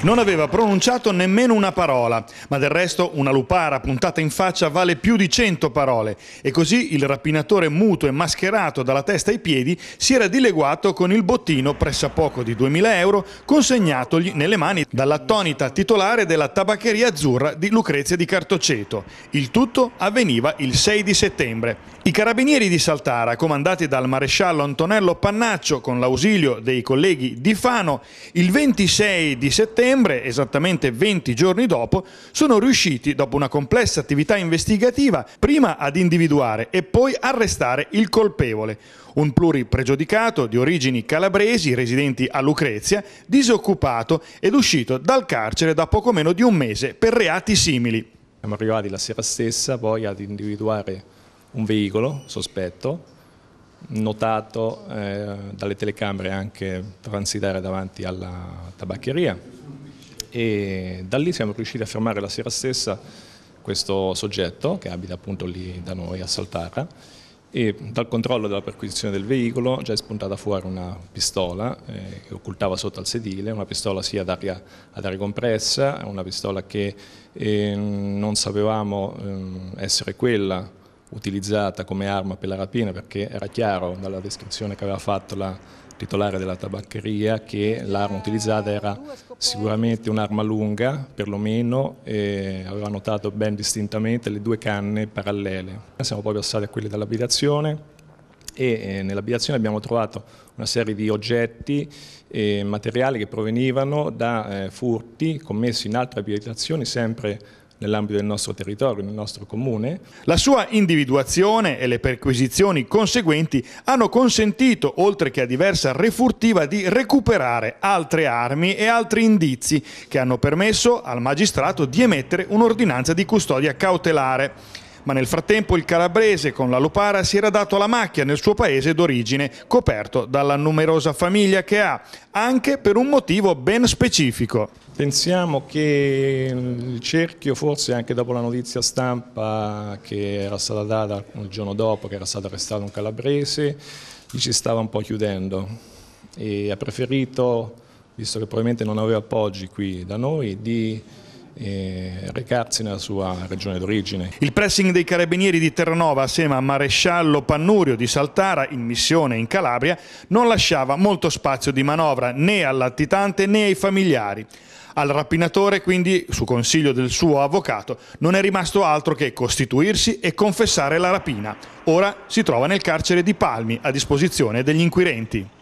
Non aveva pronunciato nemmeno una parola, ma del resto una lupara puntata in faccia vale più di cento parole e così il rapinatore muto e mascherato dalla testa ai piedi si era dileguato con il bottino pressappoco di 2000 euro consegnatogli nelle mani dall'attonita titolare della tabaccheria azzurra di Lucrezia di Cartoceto. Il tutto avveniva il 6 di settembre. I carabinieri di Saltara, comandati dal maresciallo Antonello Pannaccio con l'ausilio dei colleghi di Fano, il 26 di settembre settembre, esattamente 20 giorni dopo, sono riusciti, dopo una complessa attività investigativa, prima ad individuare e poi arrestare il colpevole, un pluripregiudicato di origini calabresi residenti a Lucrezia, disoccupato ed uscito dal carcere da poco meno di un mese per reati simili. Siamo arrivati la sera stessa poi ad individuare un veicolo sospetto, notato eh, dalle telecamere anche transitare davanti alla tabaccheria e da lì siamo riusciti a fermare la sera stessa questo soggetto che abita appunto lì da noi a Saltara e dal controllo della perquisizione del veicolo già è spuntata fuori una pistola eh, che occultava sotto al sedile, una pistola sia ad aria, ad aria compressa, una pistola che eh, non sapevamo eh, essere quella utilizzata come arma per la rapina perché era chiaro dalla descrizione che aveva fatto la titolare della tabaccheria che l'arma utilizzata era sicuramente un'arma lunga, perlomeno, e aveva notato ben distintamente le due canne parallele. Siamo poi passati a quelle dell'abitazione e eh, nell'abitazione abbiamo trovato una serie di oggetti e materiali che provenivano da eh, furti commessi in altre abitazioni sempre nell'ambito del nostro territorio, nel nostro comune. La sua individuazione e le perquisizioni conseguenti hanno consentito, oltre che a diversa refurtiva, di recuperare altre armi e altri indizi che hanno permesso al magistrato di emettere un'ordinanza di custodia cautelare ma nel frattempo il calabrese con la lupara si era dato alla macchia nel suo paese d'origine, coperto dalla numerosa famiglia che ha, anche per un motivo ben specifico. Pensiamo che il cerchio, forse anche dopo la notizia stampa che era stata data il giorno dopo, che era stato arrestato un calabrese, gli si stava un po' chiudendo e ha preferito, visto che probabilmente non aveva appoggi qui da noi, di e recarsi nella sua regione d'origine. Il pressing dei carabinieri di Terranova assieme a Maresciallo Pannurio di Saltara in missione in Calabria non lasciava molto spazio di manovra né all'attitante né ai familiari. Al rapinatore, quindi, su consiglio del suo avvocato, non è rimasto altro che costituirsi e confessare la rapina. Ora si trova nel carcere di Palmi, a disposizione degli inquirenti.